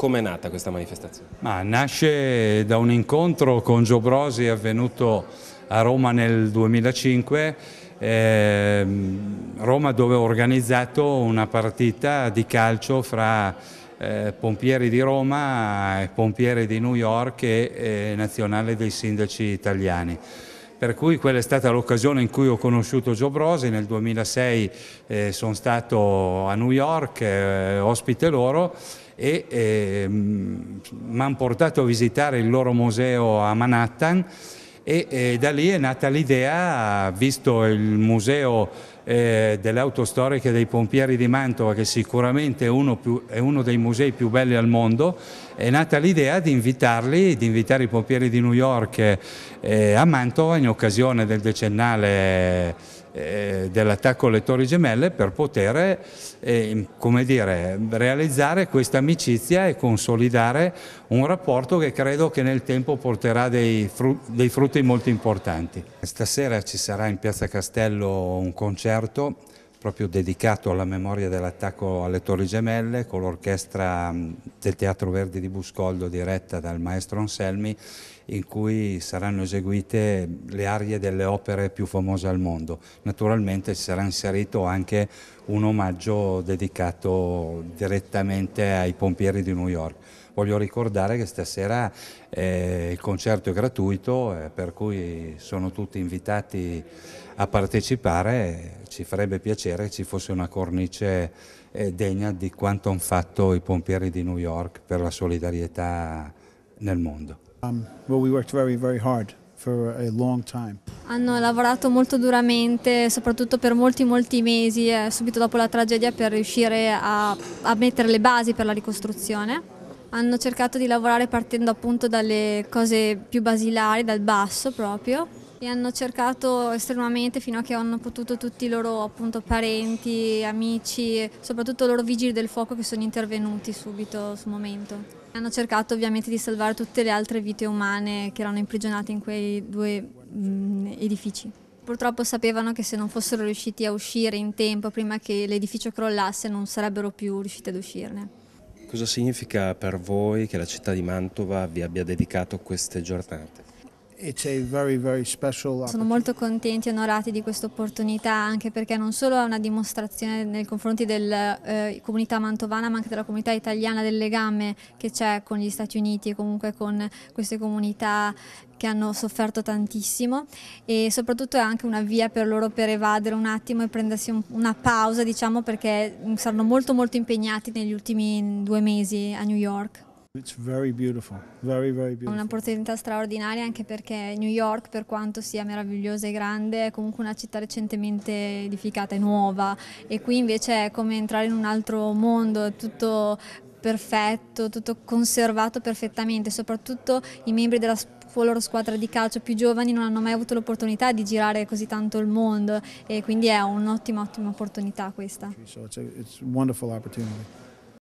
Come è nata questa manifestazione? Ma nasce da un incontro con Gio Brosi avvenuto a Roma nel 2005 eh, Roma dove ho organizzato una partita di calcio fra eh, pompieri di Roma, pompieri di New York e eh, nazionale dei sindaci italiani per cui quella è stata l'occasione in cui ho conosciuto Joe Brosi, nel 2006 eh, sono stato a New York, eh, ospite loro, e eh, mi hanno portato a visitare il loro museo a Manhattan e eh, da lì è nata l'idea, visto il museo eh, delle auto storiche dei pompieri di Mantova, che sicuramente è uno, più, è uno, dei musei più belli al mondo, è nata l'idea di invitarli, di invitare i pompieri di New York eh, a Mantova in occasione del decennale eh, dell'attacco alle Torri Gemelle per poter eh, dire, realizzare questa amicizia e consolidare un rapporto che credo che nel tempo porterà dei, fru dei frutti molto importanti. Stasera ci sarà in Piazza Castello un concerto proprio dedicato alla memoria dell'attacco alle Torri Gemelle con l'orchestra mm, del Teatro Verdi di Buscoldo diretta dal maestro Anselmi in cui saranno eseguite le arie delle opere più famose al mondo. Naturalmente sarà inserito anche un omaggio dedicato direttamente ai pompieri di New York. Voglio ricordare che stasera eh, il concerto è gratuito, eh, per cui sono tutti invitati a partecipare. Ci farebbe piacere che ci fosse una cornice eh, degna di quanto hanno fatto i pompieri di New York per la solidarietà nel mondo. Um, well, we worked very, very hard for a long time. Hanno lavorato molto duramente, soprattutto per molti molti mesi, eh, subito dopo la tragedia, per riuscire a, a, mettere le basi per la ricostruzione hanno cercato di lavorare partendo appunto dalle cose più basilari, dal basso proprio e hanno cercato estremamente fino a che hanno potuto tutti i loro appunto, parenti, amici, soprattutto i loro vigili del fuoco che sono intervenuti subito sul momento. Hanno cercato ovviamente di salvare tutte le altre vite umane che erano imprigionate in quei due mh, mm, edifici. Purtroppo sapevano che se non fossero riusciti a uscire in tempo prima che l'edificio crollasse non sarebbero più riusciti ad uscirne. Cosa significa per voi che la città di Mantova vi abbia dedicato queste giornate? Very, very Sono molto contenti e onorati di questa opportunità anche perché non solo è una dimostrazione nei confronti della eh, comunità mantovana ma anche della comunità italiana del legame che c'è con gli Stati Uniti e comunque con queste comunità che hanno sofferto tantissimo e soprattutto è anche una via per loro per evadere un attimo e prendersi un, una pausa diciamo perché saranno molto molto impegnati negli ultimi due mesi a New York. È un'opportunità straordinaria anche perché New York, per quanto sia meravigliosa e grande, è comunque una città recentemente edificata e nuova e qui invece è come entrare in un altro mondo, è tutto perfetto, tutto conservato perfettamente, soprattutto i membri della loro squadra di calcio più giovani non hanno mai avuto l'opportunità di girare così tanto il mondo e quindi è un'ottima ottima opportunità questa. So it's a, it's